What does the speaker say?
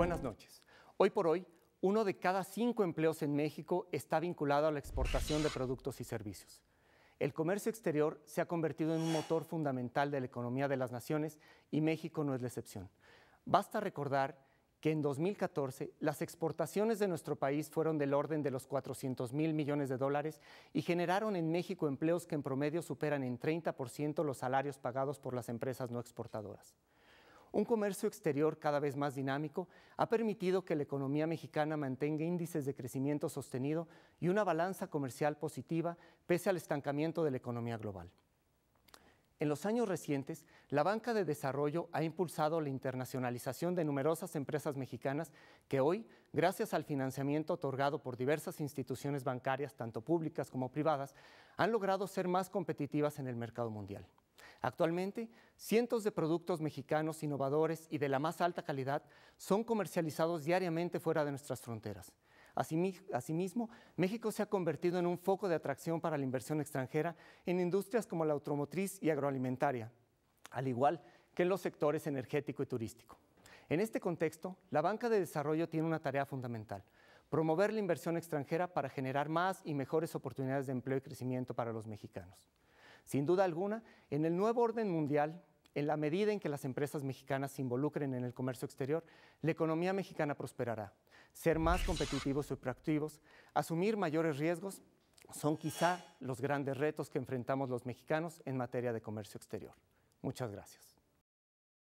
Buenas noches. Hoy por hoy, uno de cada cinco empleos en México está vinculado a la exportación de productos y servicios. El comercio exterior se ha convertido en un motor fundamental de la economía de las naciones y México no es la excepción. Basta recordar que en 2014 las exportaciones de nuestro país fueron del orden de los 400 mil millones de dólares y generaron en México empleos que en promedio superan en 30% los salarios pagados por las empresas no exportadoras un comercio exterior cada vez más dinámico ha permitido que la economía mexicana mantenga índices de crecimiento sostenido y una balanza comercial positiva pese al estancamiento de la economía global. En los años recientes, la banca de desarrollo ha impulsado la internacionalización de numerosas empresas mexicanas que hoy, gracias al financiamiento otorgado por diversas instituciones bancarias, tanto públicas como privadas, han logrado ser más competitivas en el mercado mundial. Actualmente, cientos de productos mexicanos innovadores y de la más alta calidad son comercializados diariamente fuera de nuestras fronteras. Asimismo, México se ha convertido en un foco de atracción para la inversión extranjera en industrias como la automotriz y agroalimentaria, al igual que en los sectores energético y turístico. En este contexto, la banca de desarrollo tiene una tarea fundamental, promover la inversión extranjera para generar más y mejores oportunidades de empleo y crecimiento para los mexicanos. Sin duda alguna, en el nuevo orden mundial, en la medida en que las empresas mexicanas se involucren en el comercio exterior, la economía mexicana prosperará. Ser más competitivos y proactivos, asumir mayores riesgos, son quizá los grandes retos que enfrentamos los mexicanos en materia de comercio exterior. Muchas gracias.